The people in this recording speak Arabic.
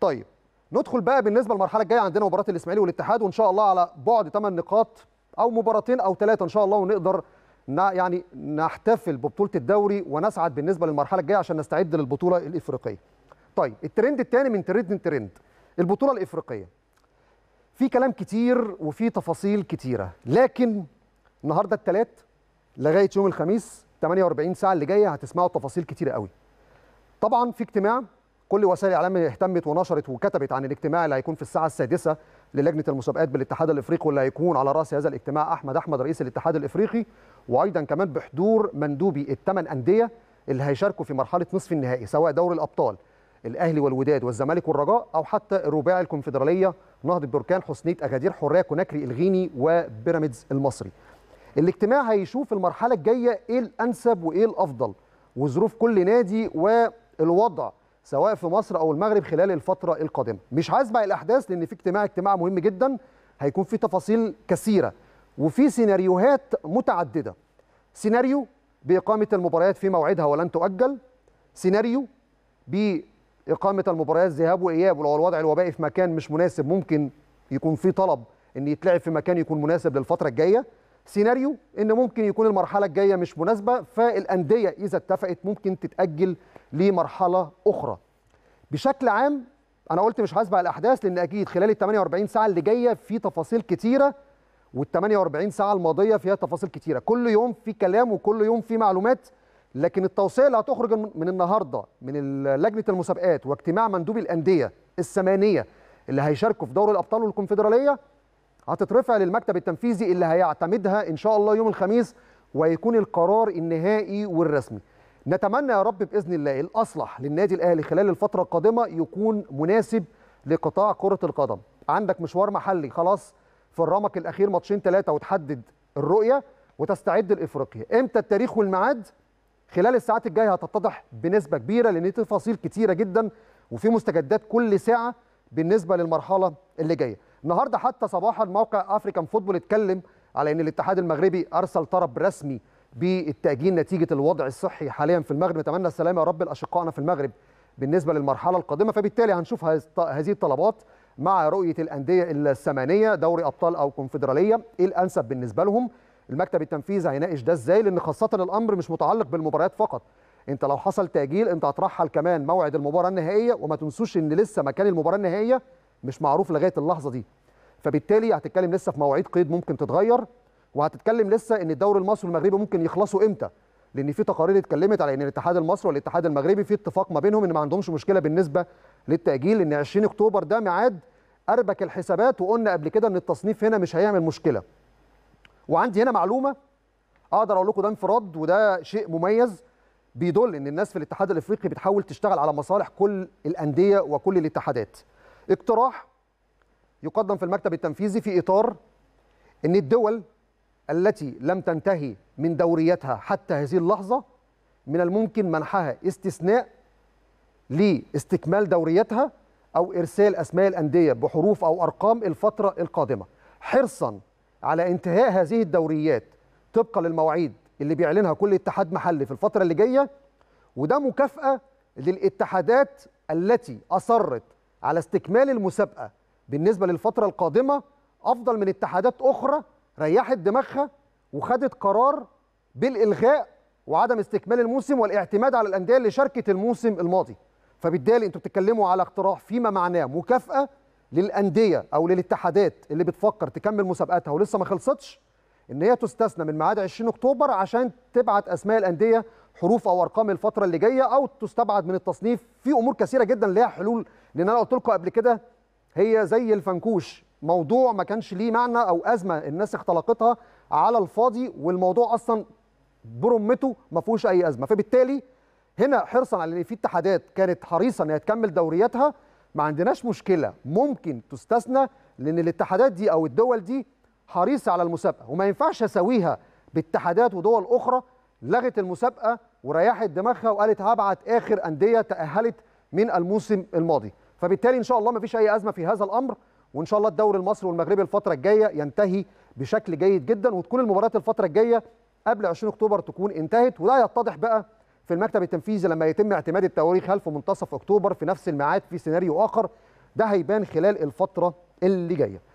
طيب ندخل بقى بالنسبه للمرحله الجايه عندنا مباراه الاسماعيلي والاتحاد وان شاء الله على بعد 8 نقاط او مباراتين او ثلاثه ان شاء الله ونقدر يعني نحتفل ببطوله الدوري ونسعد بالنسبه للمرحله الجايه عشان نستعد للبطوله الافريقيه. طيب الترند الثاني من ترند ترند البطوله الافريقيه. في كلام كتير وفي تفاصيل كتيره لكن النهارده الثلاث لغايه يوم الخميس 48 ساعه اللي جايه هتسمعوا تفاصيل كتيره قوي. طبعا في اجتماع كل وسائل الاعلام اهتمت ونشرت وكتبت عن الاجتماع اللي هيكون في الساعه السادسة للجنه المسابقات بالاتحاد الافريقي واللي هيكون على راس هذا الاجتماع احمد احمد رئيس الاتحاد الافريقي وايضا كمان بحضور مندوبي الثمان انديه اللي هيشاركوا في مرحله نصف النهائي سواء دوري الابطال الاهلي والوداد والزمالك والرجاء او حتى الرباعي الكونفدراليه نهضه بركان حسنيه اغادير حريه كوناكري الغيني وبيراميدز المصري. الاجتماع هيشوف المرحله الجايه ايه الانسب وايه الافضل وظروف كل نادي والوضع سواء في مصر او المغرب خلال الفتره القادمه مش بقى الاحداث لان في اجتماع اجتماع مهم جدا هيكون فيه تفاصيل كثيره وفي سيناريوهات متعدده سيناريو باقامه المباريات في موعدها ولن تؤجل سيناريو باقامه المباريات ذهاب واياب ولو الوضع الوبائي في مكان مش مناسب ممكن يكون في طلب ان يتلعب في مكان يكون مناسب للفتره الجايه سيناريو ان ممكن يكون المرحله الجايه مش مناسبه فالانديه اذا اتفقت ممكن تتاجل لمرحله اخرى بشكل عام انا قلت مش هسبع الاحداث لان اكيد خلال ال 48 ساعه اللي جايه في تفاصيل كتيره وال 48 ساعه الماضيه فيها تفاصيل كتيره كل يوم في كلام وكل يوم في معلومات لكن التوصيه اللي هتخرج من النهارده من لجنه المسابقات واجتماع مندوبي الانديه الثمانيه اللي هيشاركوا في دوري الابطال والكونفدراليه هتترفع للمكتب التنفيذي اللي هيعتمدها ان شاء الله يوم الخميس ويكون القرار النهائي والرسمي نتمنى يا رب باذن الله الاصلح للنادي الاهلي خلال الفتره القادمه يكون مناسب لقطاع كره القدم عندك مشوار محلي خلاص في الرمق الاخير ماتشين ثلاثه وتحدد الرؤيه وتستعد لافريقيا امتى التاريخ والميعاد خلال الساعات الجايه هتتضح بنسبه كبيره لان تفاصيل كتيره جدا وفي مستجدات كل ساعه بالنسبه للمرحله اللي جايه النهارده حتى صباحا موقع افريكان فوتبول اتكلم على ان الاتحاد المغربي ارسل طلب رسمي بالتأجيل نتيجة الوضع الصحي حاليا في المغرب نتمنى السلامة يا رب لأشقائنا في المغرب بالنسبة للمرحلة القادمة فبالتالي هنشوف هذه الطلبات مع رؤية الأندية الثمانية دوري أبطال أو كونفدرالية إيه الأنسب بالنسبة لهم المكتب التنفيذي هيناقش ده إزاي لأن خاصة الأمر مش متعلق بالمباريات فقط أنت لو حصل تأجيل أنت هترحل كمان موعد المباراة النهائية وما تنسوش إن لسه مكان المباراة النهائية مش معروف لغاية اللحظة دي فبالتالي هتتكلم لسه في مواعيد قيد ممكن تتغير وهتتكلم لسه ان الدوري المصري والمغربي ممكن يخلصوا امتى لان في تقارير اتكلمت على ان الاتحاد المصري والاتحاد المغربي في اتفاق ما بينهم ان ما عندهمش مشكله بالنسبه للتاجيل ان 20 اكتوبر ده ميعاد اربك الحسابات وقلنا قبل كده ان التصنيف هنا مش هيعمل مشكله وعندي هنا معلومه اقدر اقول لكم ده انفراد وده شيء مميز بيدل ان الناس في الاتحاد الافريقي بتحاول تشتغل على مصالح كل الانديه وكل الاتحادات اقتراح يقدم في المكتب التنفيذي في اطار ان الدول التي لم تنتهي من دوريتها حتى هذه اللحظة من الممكن منحها استثناء لاستكمال دوريتها أو إرسال أسماء الأندية بحروف أو أرقام الفترة القادمة حرصا على انتهاء هذه الدوريات طبقا للمواعيد اللي بيعلنها كل اتحاد محلي في الفترة اللي جاية وده مكافأة للاتحادات التي أصرت على استكمال المسابقة بالنسبة للفترة القادمة أفضل من اتحادات أخرى ريحت دماغها وخدت قرار بالالغاء وعدم استكمال الموسم والاعتماد على الانديه اللي شاركت الموسم الماضي فبالتالي انتوا بتتكلموا على اقتراح فيما معناه مكافاه للانديه او للاتحادات اللي بتفكر تكمل مسابقاتها ولسه ما خلصتش ان هي تستثنى من ميعاد 20 اكتوبر عشان تبعت اسماء الانديه حروف او ارقام الفتره اللي جايه او تستبعد من التصنيف في امور كثيره جدا ليها حلول لان انا قلت لكم قبل كده هي زي الفنكوش موضوع ما كانش ليه معنى او ازمه الناس اختلقتها على الفاضي والموضوع اصلا برمته ما فيهوش اي ازمه فبالتالي هنا حرصا على ان في اتحادات كانت حريصه انها تكمل دورياتها ما عندناش مشكله ممكن تستثنى لان الاتحادات دي او الدول دي حريصه على المسابقه وما ينفعش اسويها باتحادات ودول اخرى لغت المسابقه وريحت دماغها وقالت هبعت اخر انديه تاهلت من الموسم الماضي فبالتالي ان شاء الله ما فيش اي ازمه في هذا الامر وان شاء الله الدوري المصري والمغربي الفتره الجايه ينتهي بشكل جيد جدا وتكون المباريات الفتره الجايه قبل 20 اكتوبر تكون انتهت وده يتضح بقى في المكتب التنفيذي لما يتم اعتماد التواريخ خلف منتصف اكتوبر في نفس الميعاد في سيناريو اخر ده هيبان خلال الفتره اللي جايه